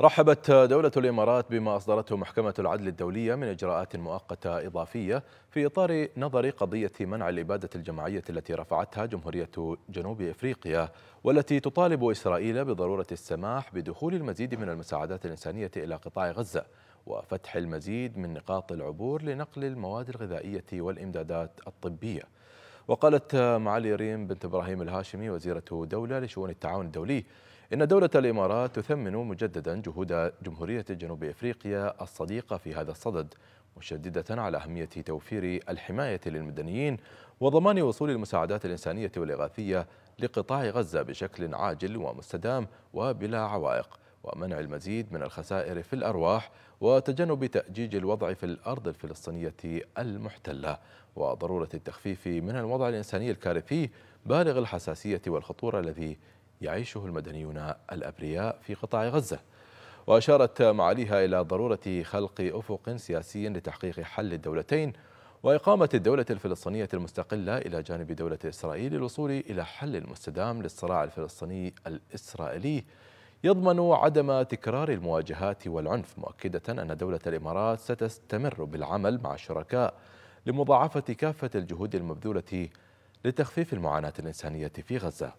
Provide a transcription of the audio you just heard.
رحبت دولة الإمارات بما أصدرته محكمة العدل الدولية من إجراءات مؤقتة إضافية في إطار نظر قضية منع الإبادة الجماعية التي رفعتها جمهورية جنوب إفريقيا والتي تطالب إسرائيل بضرورة السماح بدخول المزيد من المساعدات الإنسانية إلى قطاع غزة وفتح المزيد من نقاط العبور لنقل المواد الغذائية والإمدادات الطبية وقالت معالي ريم بنت إبراهيم الهاشمي وزيرة دولة لشؤون التعاون الدولي إن دولة الإمارات تثمن مجددا جهود جمهورية جنوب إفريقيا الصديقة في هذا الصدد مشددة على أهمية توفير الحماية للمدنيين وضمان وصول المساعدات الإنسانية والإغاثية لقطاع غزة بشكل عاجل ومستدام وبلا عوائق ومنع المزيد من الخسائر في الأرواح وتجنب تأجيج الوضع في الأرض الفلسطينية المحتلة وضرورة التخفيف من الوضع الإنساني الكارثي بالغ الحساسية والخطورة الذي يعيشه المدنيون الأبرياء في قطاع غزة وأشارت معاليها إلى ضرورة خلق أفق سياسي لتحقيق حل الدولتين وإقامة الدولة الفلسطينية المستقلة إلى جانب دولة إسرائيل للوصول إلى حل مستدام للصراع الفلسطيني الإسرائيلي يضمن عدم تكرار المواجهات والعنف مؤكدة أن دولة الإمارات ستستمر بالعمل مع الشركاء لمضاعفة كافة الجهود المبذولة لتخفيف المعاناة الإنسانية في غزة